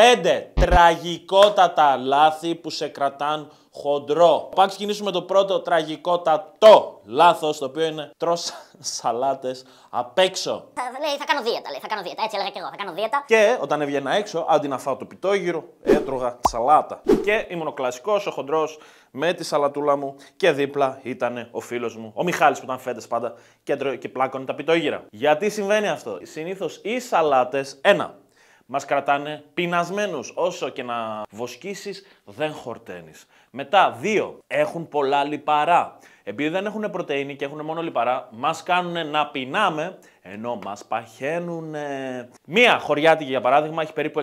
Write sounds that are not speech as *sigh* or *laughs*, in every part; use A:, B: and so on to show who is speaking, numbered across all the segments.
A: Πέντε τραγικότατα λάθη που σε κρατάν χοντρό. Πάμε ξεκινήσουμε το πρώτο τραγικότατο λάθος, το οποίο είναι τρώσα *laughs* σαλάτες απ' έξω. Θα, λέει, θα κάνω δίαιτα, λέει, θα κάνω δίαιτα, έτσι έλεγα και εγώ, θα κάνω δίαιτα. Και όταν έβγαινα έξω, αντί να φάω το πιτόγυρο, έτρωγα σαλάτα. Και ήμουν ο κλασικός, ο χοντρός με τη σαλατούλα μου και δίπλα ήταν ο φίλος μου, ο Μιχάλης που ήταν φέτες πάντα και, και πλάκωνε τα πιτόγυρα. Γιατί συμβαίνει αυτό. συνήθως οι σαλάτες ένα, Μας κρατάνε πεινασμένους. Όσο και να βοσκήσεις δεν χορταίνεις. Μετά, δύο, Έχουν πολλά λιπαρά. Επειδή δεν έχουν πρωτεΐνη και έχουν μόνο λιπαρά, μας κάνουν να πεινάμε ενώ μας παχαίνουν. Μία χωριάτικη για παράδειγμα έχει περίπου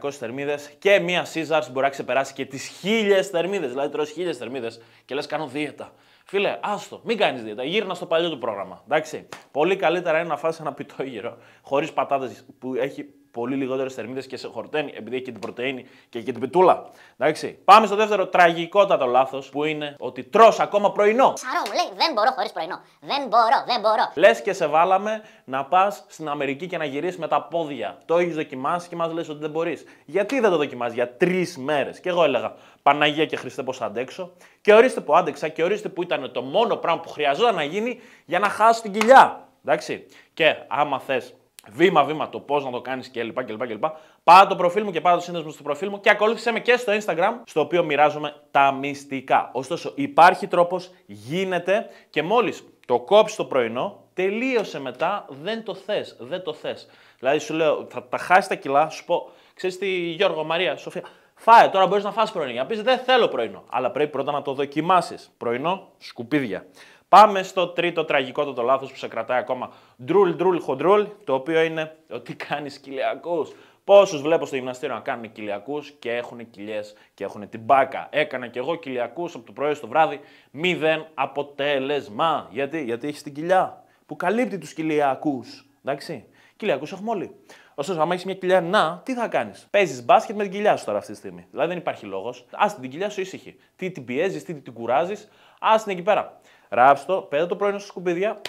A: 600-700 θερμίδες και μία Caesars μπορεί να ξεπεράσει και τις χίλιες θερμίδες. Δηλαδή τρως χίλιες θερμίδες και λες κάνω δίαιτα. Φίλε, άστο, μην κάνεις δίαιτα. Γύρνα στο παλιό του πρόγραμμα. Εντάξει. Πολύ καλύτερα είναι να φας ένα πιτόγυρο χωρίς πατάτες που έχει πολύ λιγότερες θερμίδες και σε χορταίνει, επειδή έχει και την πρωτενη και έχει την πιτούλα. Εντάξει. Πάμε στο δεύτερο τραγικότατο λάθος που είναι ότι τρώ ακόμα πρωινό. Σαρό μου λέει, δεν μπορώ χωρίς πρωινό. Δεν μπορώ, δεν μπορώ. Λες και σε βάλαμε να πας στην Αμερική και να γυρίσεις με τα πόδια. Το έχεις δοκιμάσει και μας λες ότι δεν μπορείς. Γιατί δεν το δοκιμάζει για τρεις μέρες. Και εγώ έλεγα Παναγία και Χριστέ πώς αντέξω. Και ορίστε που άντεξα και ορίστε που ήταν το μόνο πράγμα που χρειαζόταν να γίνει για να χάσω την κοιλιά. Εντάξει. Και άμα θες βήμα-βήμα το πώς να το κάνεις κλπ. κλπ, κλπ. Πάρα το προφίλ μου και πάρα το σύνδεσμο στο προφίλ μου και ακολούθησε με και στο Instagram, στο οποίο μοιράζομαι τα μυστικά. Ωστόσο, υπάρχει τρόπος, γίνεται και μόλις το κόψεις το πρωινό, τελείωσε μετά, δεν το θες. Δεν το θες. Δηλαδή σου λέω, θα τα χάσεις τα κιλά, σου πω, ξέρεις τι, Γιώργο, Μαρία, Σοφία. Φάε, τώρα μπορείς να φας πρωινό. Για να πεις δεν θέλω πρωινό. Αλλά πρέπει πρώτα να το δοκιμάσεις. Πρωινό, σκουπίδια. Πάμε στο τρίτο τραγικό το, λάθος που σε κρατάει ακόμα. Ντρουλ, ντρουλ, χοντρούλ, το οποίο είναι ότι κάνεις κοιλιακούς. Πόσους βλέπω στο γυμναστήριο να κάνουν κοιλιακούς και έχουν κοιλιές και έχουν την μπάκα. Έκανα κι εγώ κοιλιακούς από το πρωί στο βράδυ. Μηδέν αποτέλεσμα. Γιατί, Γιατί έχεις την κοιλιά που καλύπτει τους κοιλιακούς. Εντάξει. Κοιλιακούς έχουμε όλοι. Ωστόσο, άμα έχεις μια κοιλιά, να, τι θα κάνεις. Παίζεις μπάσκετ με την κοιλιά σου τώρα αυτή τη στιγμή. Δηλαδή δεν υπάρχει λόγος. Α την κοιλιά σου ήσυχη. Τι την πιέζεις, τι την κουράζεις, α την εκεί πέρα το, πέτα το πρώινο στα σκουπίδια,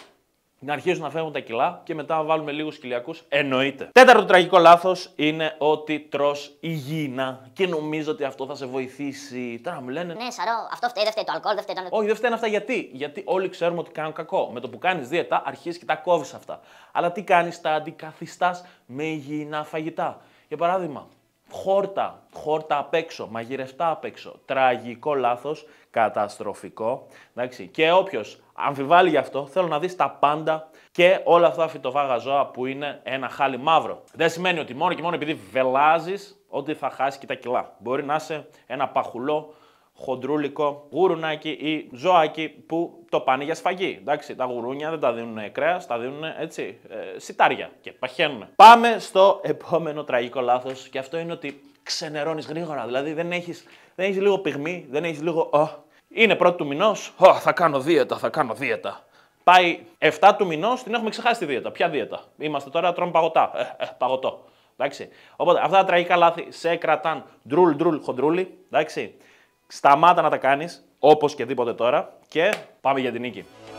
A: να αρχίσουν να φεύγουν τα κιλά και μετά βάλουμε λίγους κοιλιακούς. Εννοείται. Τέταρτο τραγικό λάθος είναι ότι τρώ υγιεινά και νομίζω ότι αυτό θα σε βοηθήσει. Τώρα μου λένε. Ναι, σαρό, αυτό φταίει, δεν φταίει το αλκοόλ, δεν φταίει το Όχι, δεν φταίνουν αυτά γιατί. Γιατί όλοι ξέρουμε ότι κάνουν κακό. Με το που κάνεις δίαιτα, αρχίζεις και τα κόβεις αυτά. Αλλά τι κάνεις, τα αντικαθιστάς με υγιεινά φαγητά. Για παράδειγμα, χόρτα, χόρτα απ' έξω, μαγειρευτά απ' έξω. Τραγικό λάθος, καταστροφικό. Εντάξει. Και όποιος αμφιβάλλει γι' αυτό, θέλω να δεις τα πάντα και όλα αυτά τα φυτοβάγα ζώα που είναι ένα χάλι μαύρο. Δεν σημαίνει ότι μόνο και μόνο επειδή βελάζεις ότι θα χάσεις και τα κιλά. Μπορεί να είσαι ένα παχουλό χοντρούλικο γουρουνάκι ή ζωάκι που το πάνε για σφαγή. Εντάξει, τα γουρούνια δεν τα δίνουν ε, κρέας, τα δίνουν ε, έτσι, ε, σιτάρια και παχαίνουν. Πάμε στο επόμενο τραγικό λάθος και αυτό είναι ότι ξενερώνεις γρήγορα. Δηλαδή δεν έχεις δεν έχεις λίγο πυγμή, δεν έχεις λίγο. Oh. Είναι πρώτο του μηνός, oh, θα κάνω δίαιτα, θα κάνω δίαιτα. Πάει 7 του μηνός, την έχουμε ξεχάσει τη δίαιτα. Ποια δίαιτα. Είμαστε τώρα, τρώμε παγωτά. Ε, παγωτό. Εντάξει. Οπότε αυτά τα τραγικά λάθη σε κρατάν ντρουλ ντρουλ χοντρούλι. Εντάξει. Σταμάτα να τα κάνεις, όπως και δίποτε τώρα και πάμε για την νίκη.